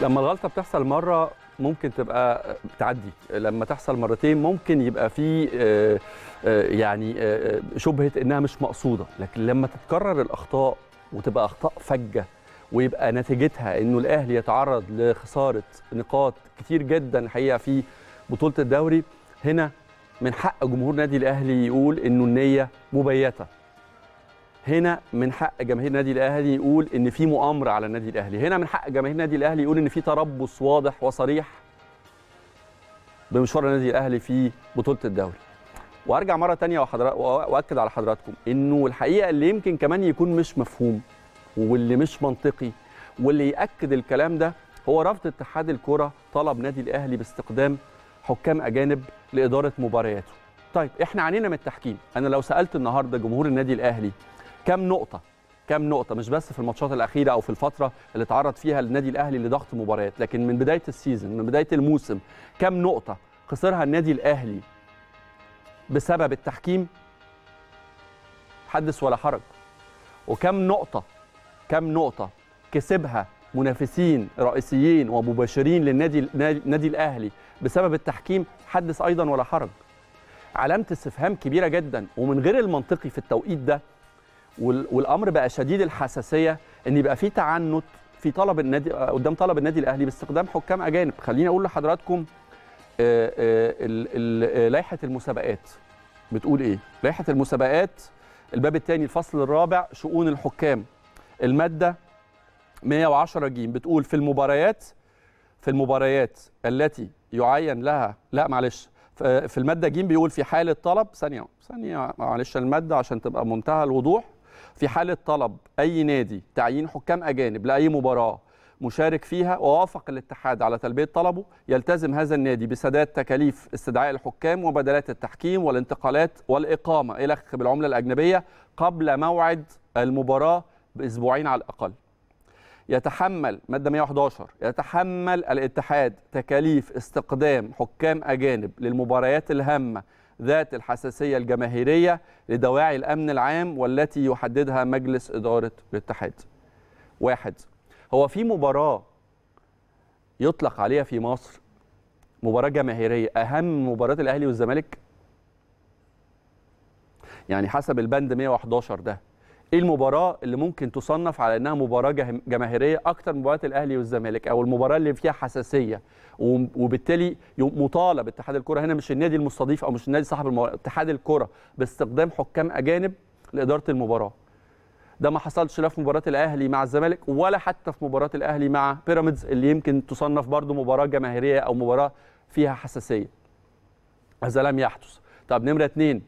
لما الغلطه بتحصل مره ممكن تبقى تعدي لما تحصل مرتين ممكن يبقى في آه، آه، يعني آه، شبهه انها مش مقصوده لكن لما تتكرر الاخطاء وتبقى اخطاء فجه ويبقى نتيجتها انه الاهلي يتعرض لخساره نقاط كتير جدا الحقيقه في بطوله الدوري هنا من حق جمهور نادي الاهلي يقول انه النيه مبيته هنا من حق جماهير النادي الاهلي يقول ان في مؤامره على النادي الاهلي هنا من حق جماهير النادي الاهلي يقول ان في تربص واضح وصريح بمشوار النادي الاهلي في بطوله الدوري وارجع مره تانية وحضرات واكد على حضراتكم انه الحقيقه اللي يمكن كمان يكون مش مفهوم واللي مش منطقي واللي ياكد الكلام ده هو رفض اتحاد الكره طلب نادي الاهلي باستخدام حكام اجانب لاداره مبارياته طيب احنا عانينا من التحكيم انا لو سالت النهارده جمهور النادي الاهلي كام نقطه كام نقطه مش بس في الماتشات الاخيره او في الفتره اللي تعرض فيها النادي الاهلي لضغط مباريات لكن من بدايه السيزون من بدايه الموسم كام نقطه خسرها النادي الاهلي بسبب التحكيم حدث ولا حرج وكم نقطه كم نقطه كسبها منافسين رئيسيين ومباشرين للنادي النادي الاهلي بسبب التحكيم حدث ايضا ولا حرج علامه استفهام كبيره جدا ومن غير المنطقي في التوقيت ده والامر بقى شديد الحساسيه ان يبقى في تعنت في طلب النادي قدام طلب النادي الاهلي باستخدام حكام اجانب خليني اقول لحضراتكم آه، آه، آه، لائحه المسابقات بتقول ايه لائحه المسابقات الباب الثاني الفصل الرابع شؤون الحكام الماده 110 ج بتقول في المباريات في المباريات التي يعين لها لا معلش في الماده ج بيقول في حاله طلب ثانيه ثانيه معلش الماده عشان تبقى منتهى الوضوح في حاله طلب اي نادي تعيين حكام اجانب لاي مباراه مشارك فيها ووافق الاتحاد على تلبيه طلبه يلتزم هذا النادي بسداد تكاليف استدعاء الحكام وبدلات التحكيم والانتقالات والاقامه الى بالعمله الاجنبيه قبل موعد المباراه باسبوعين على الاقل. يتحمل ماده 111 يتحمل الاتحاد تكاليف استقدام حكام اجانب للمباريات الهامه ذات الحساسية الجماهيرية لدواعي الأمن العام والتي يحددها مجلس إدارة الاتحاد واحد هو في مباراة يطلق عليها في مصر مباراة جماهيرية أهم مباراة الأهلي والزمالك يعني حسب البند 111 ده ايه المباراه اللي ممكن تصنف على انها مباراه جماهيريه اكتر مباراه الاهلي والزمالك او المباراه اللي فيها حساسيه وبالتالي مطالب اتحاد الكره هنا مش النادي المستضيف او مش النادي صاحب المباراه اتحاد الكره باستخدام حكام اجانب لاداره المباراه ده ما حصلش لا في مباراه الاهلي مع الزمالك ولا حتى في مباراه الاهلي مع بيراميدز اللي يمكن تصنف برضو مباراه جماهيريه او مباراه فيها حساسيه هذا لم يحدث طب نمره اتنين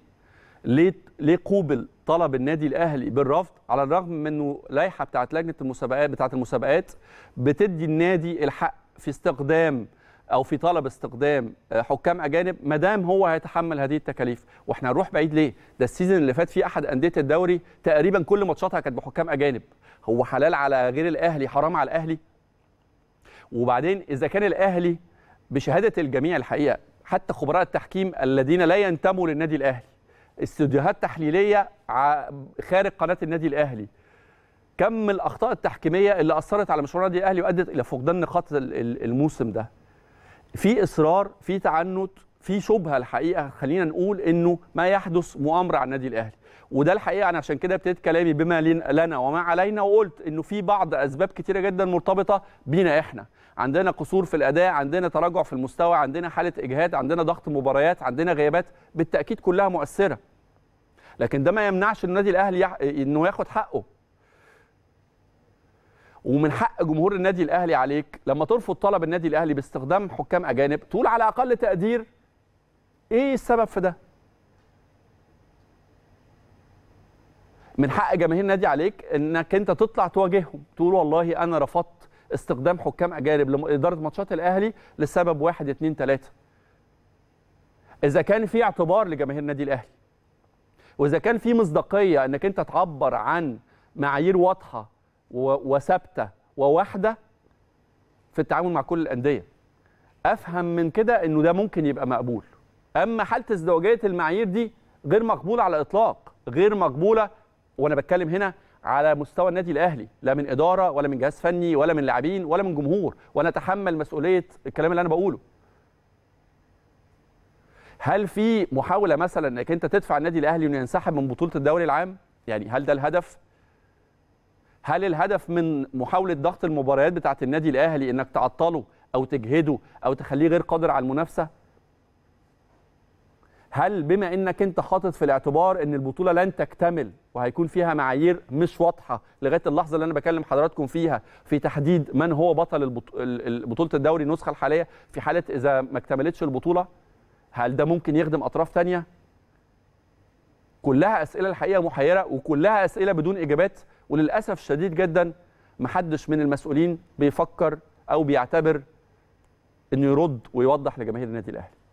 ليه ليه قوبل طلب النادي الاهلي بالرفض على الرغم من انه لائحه بتاعه لجنه المسابقات بتاعه المسابقات بتدي النادي الحق في استخدام او في طلب استخدام آه، حكام اجانب ما دام هو هيتحمل هذه التكاليف واحنا هنروح بعيد ليه ده السيزون اللي فات فيه احد انديه الدوري تقريبا كل ماتشاتها كانت بحكام اجانب هو حلال على غير الاهلي حرام على الاهلي وبعدين اذا كان الاهلي بشهاده الجميع الحقيقه حتى خبراء التحكيم الذين لا ينتموا للنادي الاهلي استوديوهات تحليليه خارج قناه النادي الاهلي كم الاخطاء التحكيميه اللي اثرت على مشوار النادي الاهلي وادت الى فقدان نقاط الموسم ده في اصرار في تعنت في شبهه الحقيقه خلينا نقول انه ما يحدث مؤامره على النادي الاهلي وده الحقيقه انا عشان كده ابتديت كلامي بما لنا وما علينا وقلت انه في بعض اسباب كتيره جدا مرتبطه بينا احنا عندنا قصور في الاداء عندنا تراجع في المستوى عندنا حاله اجهاد عندنا ضغط مباريات عندنا غيابات بالتاكيد كلها مؤثره لكن ده ما يمنعش النادي الاهلي يح... انه ياخد حقه ومن حق جمهور النادي الاهلي عليك لما ترفض طلب النادي الاهلي باستخدام حكام اجانب تقول على اقل تقدير ايه السبب في ده من حق جماهير النادي عليك انك انت تطلع تواجههم تقول والله انا رفضت استخدام حكام اجانب لاداره ماتشات الاهلي لسبب واحد اتنين تلاته اذا كان في اعتبار لجماهير النادي الاهلي واذا كان في مصداقيه انك انت تعبر عن معايير واضحه وثابته وواحده في التعامل مع كل الانديه افهم من كده انه ده ممكن يبقى مقبول اما حاله ازدواجيه المعايير دي غير مقبوله على الاطلاق غير مقبوله وانا بتكلم هنا على مستوى النادي الاهلي لا من اداره ولا من جهاز فني ولا من لاعبين ولا من جمهور وانا اتحمل مسؤوليه الكلام اللي انا بقوله هل في محاوله مثلا انك انت تدفع النادي الاهلي انه ينسحب من بطوله الدوري العام يعني هل ده الهدف هل الهدف من محاوله ضغط المباريات بتاعه النادي الاهلي انك تعطله او تجهده او تخليه غير قادر على المنافسه هل بما انك انت حاطط في الاعتبار ان البطوله لن تكتمل وهيكون فيها معايير مش واضحه لغايه اللحظه اللي انا بكلم حضراتكم فيها في تحديد من هو بطل بطوله الدوري النسخه الحاليه في حاله اذا ما اكتملتش البطوله هل ده ممكن يخدم اطراف ثانيه كلها اسئله الحقيقه محيره وكلها اسئله بدون اجابات وللاسف شديد جدا محدش من المسؤولين بيفكر او بيعتبر انه يرد ويوضح لجماهير النادي الاهلي